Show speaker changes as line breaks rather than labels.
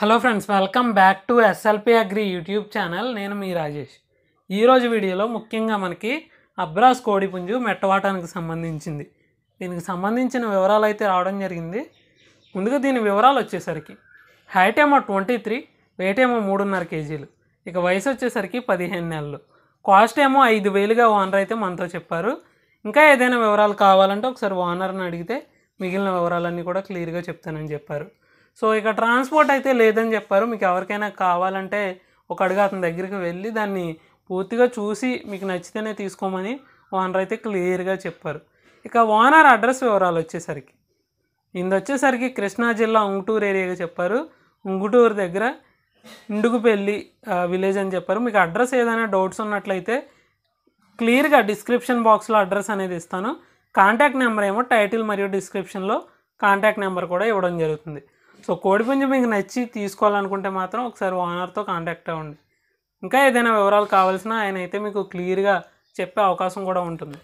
hello friends welcome back to SLP agri YouTube channel నేను మీ రాజేష్ ఈరోజు వీడియోలో ముఖ్యంగా మనకి అబ్రాస్ కోడిపుంజు మెట్టవాటానికి సంబంధించింది దీనికి సంబంధించిన వివరాలు అయితే రావడం జరిగింది ముందుగా దీని వివరాలు వచ్చేసరికి హైట్ ఏమో ట్వంటీ త్రీ వెయిట్ ఏమో మూడున్నర కేజీలు ఇక వయసు వచ్చేసరికి పదిహేను నెలలు కాస్ట్ ఏమో ఐదు వేలుగా ఓనర్ అయితే మనతో చెప్పారు ఇంకా ఏదైనా వివరాలు కావాలంటే ఒకసారి ఓనర్ని అడిగితే మిగిలిన వివరాలన్నీ కూడా క్లియర్గా చెప్తానని చెప్పారు సో ఇక ట్రాన్స్పోర్ట్ అయితే లేదని చెప్పారు మీకు ఎవరికైనా కావాలంటే ఒక అడుగు అతని దగ్గరికి వెళ్ళి దాన్ని పూర్తిగా చూసి మీకు నచ్చితేనే తీసుకోమని ఓనర్ అయితే క్లియర్గా చెప్పారు ఇక ఓనర్ అడ్రస్ వివరాలు వచ్చేసరికి ఇందొచ్చేసరికి కృష్ణా జిల్లా ఉంగుటూరు ఏరియాగా చెప్పారు ఉంగుటూరు దగ్గర ఇండుగుపల్లి విలేజ్ అని చెప్పారు మీకు అడ్రస్ ఏదైనా డౌట్స్ ఉన్నట్లయితే క్లియర్గా డిస్క్రిప్షన్ బాక్స్లో అడ్రస్ అనేది ఇస్తాను కాంటాక్ట్ నెంబర్ ఏమో టైటిల్ మరియు డిస్క్రిప్షన్లో కాంటాక్ట్ నెంబర్ కూడా ఇవ్వడం జరుగుతుంది సో కోడిపుంజు మీకు నచ్చి తీసుకోవాలనుకుంటే మాత్రం ఒకసారి ఓనర్తో కాంటాక్ట్ అవ్వండి ఇంకా ఏదైనా వివరాలు కావాల్సిన ఆయన అయితే మీకు క్లియర్గా చెప్పే అవకాశం కూడా ఉంటుంది